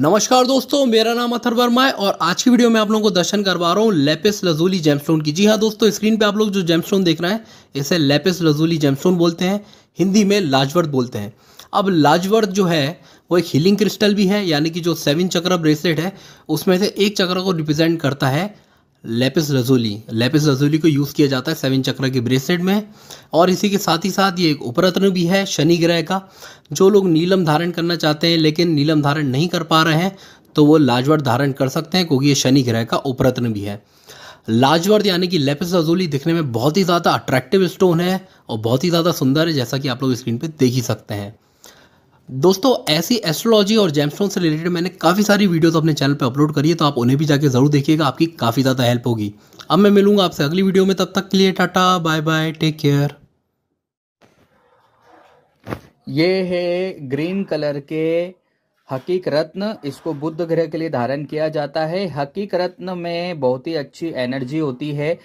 नमस्कार दोस्तों मेरा नाम अथर वर्मा है और आज की वीडियो में आप लोगों को दर्शन करवा रहा हूँ लेपिस लजूली जेमस्टोन की जी हाँ दोस्तों स्क्रीन पे आप लोग जो जेमस्टोन देख रहे हैं इसे लेपिस लजूली जेमस्टोन बोलते हैं हिंदी में लाजवर्द बोलते हैं अब लाजवर्द जो है वो एक हीलिंग क्रिस्टल भी है यानी कि जो सेवन चक्र ब्रेसलेट है उसमें से एक चक्र को रिप्रेजेंट करता है लेपिस रजोली लेपिस रजोली को यूज़ किया जाता है सेवन चक्र के ब्रेसलेट में और इसी के साथ ही साथ ये एक उपरत्न भी है शनि ग्रह का जो लोग नीलम धारण करना चाहते हैं लेकिन नीलम धारण नहीं कर पा रहे हैं तो वो लाजवर्ट धारण कर सकते हैं क्योंकि ये शनि ग्रह का उपरत्न भी है लाजवर्द यानी कि लेपिस रजोली दिखने में बहुत ही ज़्यादा अट्रैक्टिव स्टोन है और बहुत ही ज़्यादा सुंदर है जैसा कि आप लोग स्क्रीन पर देख ही सकते हैं दोस्तों ऐसी एस्ट्रोलॉजी और जेमस्टोन से रिलेटेड मैंने काफ़ी सारी तो अपने चैनल पर अपलोड करी है तो आप उन्हें भी जाके ज़रूर देखिएगा आपकी काफ़ी ज़्यादा हेल्प होगी अब मैं मिलूंगा आपसे अगली वीडियो में तब तक के लिए tata bye bye take care ये है ग्रीन कलर के हकीक रत्न इसको बुद्ध ग्रह के लिए धारण किया जाता है हकीक रत्न में बहुत ही अच्छी एनर्जी होती है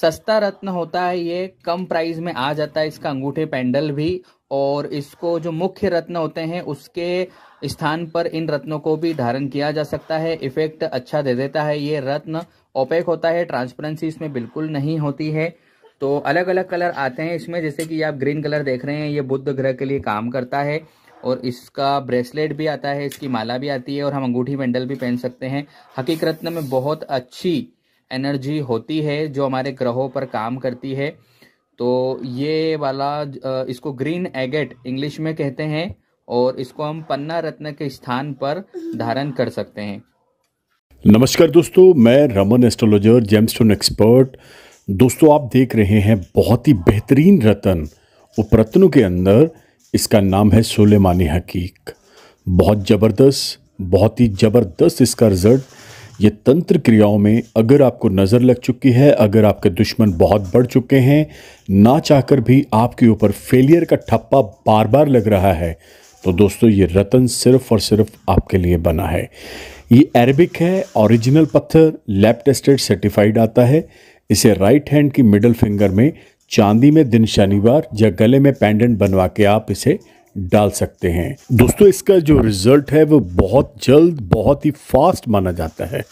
सस्ता रत्न होता है ये कम प्राइस में आ जाता है इसका अंगूठे पैंडल भी और इसको जो मुख्य रत्न होते हैं उसके स्थान पर इन रत्नों को भी धारण किया जा सकता है इफेक्ट अच्छा दे देता है ये रत्न ओपेक होता है ट्रांसपेरेंसी इसमें बिल्कुल नहीं होती है तो अलग अलग कलर आते हैं इसमें जैसे कि आप ग्रीन कलर देख रहे हैं ये बुद्ध ग्रह के लिए काम करता है और इसका ब्रेसलेट भी आता है इसकी माला भी आती है और हम अंगूठी बैंडल भी पहन सकते हैं हकीक रत्न में बहुत अच्छी एनर्जी होती है जो हमारे ग्रहों पर काम करती है तो ये वाला इसको ग्रीन एगेट इंग्लिश में कहते हैं और इसको हम पन्ना रत्न के स्थान पर धारण कर सकते हैं नमस्कार दोस्तों मैं रमन एस्ट्रोलॉजर जेमस्टोन एक्सपर्ट दोस्तों आप देख रहे हैं बहुत ही बेहतरीन रतन उपरत्नों के अंदर इसका नाम है सोलेमानी हकीक बहुत ज़बरदस्त बहुत ही ज़बरदस्त इसका रिज़ल्ट ये तंत्र क्रियाओं में अगर आपको नज़र लग चुकी है अगर आपके दुश्मन बहुत बढ़ चुके हैं ना चाहकर भी आपके ऊपर फेलियर का ठप्पा बार बार लग रहा है तो दोस्तों ये रतन सिर्फ और सिर्फ आपके लिए बना है ये अरबिक है ओरिजिनल पत्थर लैब टेस्टेड सर्टिफाइड आता है इसे राइट हैंड की मिडल फिंगर में चांदी में दिन शनिवार या गले में पेंडेंट बनवा के आप इसे डाल सकते हैं दोस्तों इसका जो रिजल्ट है वो बहुत जल्द बहुत ही फास्ट माना जाता है